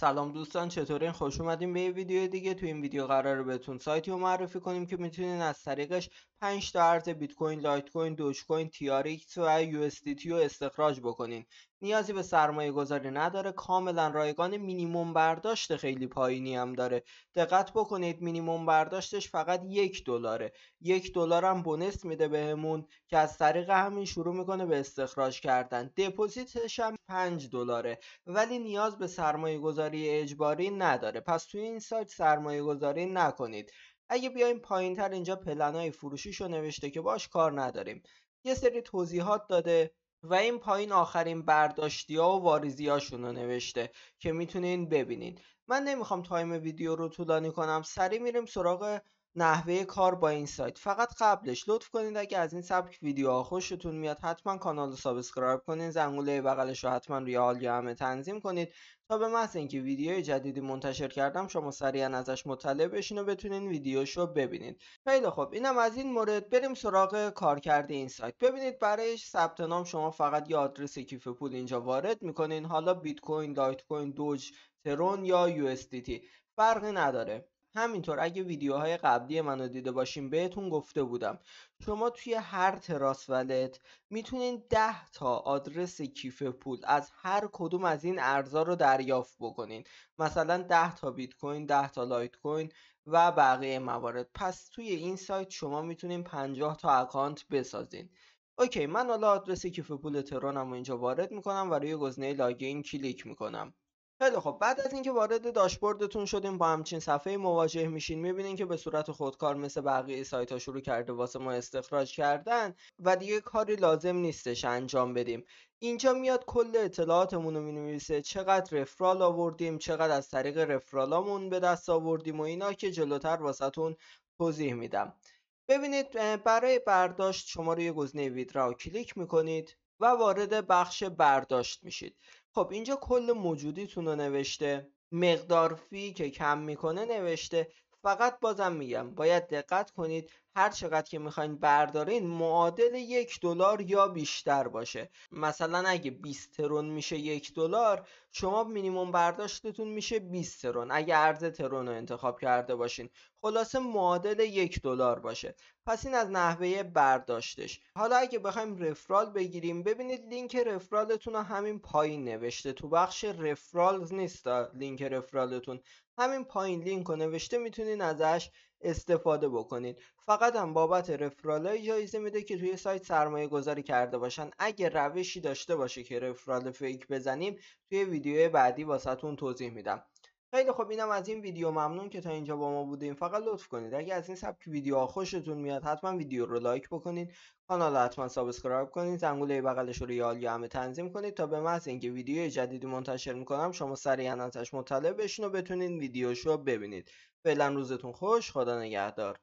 سلام دوستان چطورین خوش اومدیم به یه ویدیو دیگه تو این ویدیو رو بهتون سایتی رو معرفی کنیم که میتونین از طریقش 5 تا ارز بیت کوین لایت کوین دوج کوین تی و یو اس استخراج بکنین نیازی به سرمایه گذاری نداره کاملا رایگان مینیموم برداشت خیلی پایینی هم داره دقت بکنید مینیموم برداشتش فقط یک دلاره یک دلار هم بونس میده بهمون که از طریق همین شروع میکنه به استخراج کردن دپوزیتش هم 5 دلاره ولی نیاز به سرمایه گذاری اجباری نداره پس توی این سایت سرمایه گذاری نکنید اگه بیایم پایین تر اینجا پلنای فروشیشو نوشته که باش کار نداریم یه سری توضیحات داده و این پایین آخرین برداشتی ها و واریزی رو نوشته که میتونین ببینین من نمیخوام تایم ویدیو رو طولانی کنم سری میریم سراغ نحوه کار با این سایت فقط قبلش لطف کنید اگه از این سبک ویدیوها خوشتون میاد حتما کانال رو سابسکرایب کنید زنگوله بغلش رو حتما روی آل یا همه تنظیم کنید تا به محض اینکه ویدیو جدیدی منتشر کردم شما سریعا ازش مطلع بشین و بتونین ویدیوش رو ببینید خیلی خب اینم از این مورد بریم سراغ کارکرد این سایت ببینید برای ثبت نام شما فقط یه آدرس کیف پول اینجا وارد میکنین حالا بیت کوین لایت کوین دوج ترون یا یو فرقی نداره همینطور اگه ویدیوهای قبلی منو دیده باشین بهتون گفته بودم شما توی هر تراس ولت میتونین 10 تا آدرس کیف پول از هر کدوم از این ارزا رو دریافت بکنین مثلا 10 تا بیت کوین 10 تا لایت کوین و بقیه موارد پس توی این سایت شما میتونین 50 تا اکانت بسازین اوکی من حالا آدرس کیف پول ترانم رو اینجا وارد میکنم و روی گزینه لاگین کلیک میکنم خیلی خب بعد از اینکه وارد داشبوردتون شدیم با همچین صفحه مواجه میشین میبینین که به صورت خودکار مثل بقیه سایت ها شروع کرده واسه ما استخراج کردن و دیگه کاری لازم نیستش انجام بدیم اینجا میاد کل اطلاعاتمون رو مینویسه چقدر رفرال آوردیم چقدر از طریق رفرالامون به دست آوردیم و اینا که جلوتر واسهتون توضیح میدم ببینید برای برداشت شما روی گزینه ویدراو کلیک میکنید و وارد بخش برداشت میشید خب اینجا کل موجودیتون رو نوشته مقدار فی که کم میکنه نوشته فقط بازم میگم باید دقت کنید هر چقدر که میخواین بردارین معادل یک دلار یا بیشتر باشه مثلا اگه 20 ترون میشه یک دلار شما مینیموم برداشتتون میشه 20 ترون اگه ارز ترون رو انتخاب کرده باشین خلاصه معادل یک دلار باشه پس این از نحوه برداشتش حالا اگه بخوایم رفرال بگیریم ببینید لینک رفرالتون رو همین پایین نوشته تو بخش رفرال نیست لینک رفرالتون همین پایین لینک رو نوشته میتونین ازش استفاده بکنید فقط هم بابت های جایزه میده که توی سایت سرمایه گذاری کرده باشن اگه روشی داشته باشه که رفرال فیک بزنیم توی ویدیو بعدی واسه توضیح میدم خیلی خب اینم از این ویدیو ممنون که تا اینجا با ما بودیم فقط لطف کنید اگر از این سبک ویدیوها خوشتون میاد حتما ویدیو رو لایک بکنید کانال رو حتما سابسکرایب کنید زنگوله بغلش رو یال یا همه تنظیم کنید تا به محض اینکه ویدیو جدیدی منتشر میکنم شما سریعا ازش مطلع بشین و بتونین ویدیوشو ببینید فعلا روزتون خوش خدا نگهدار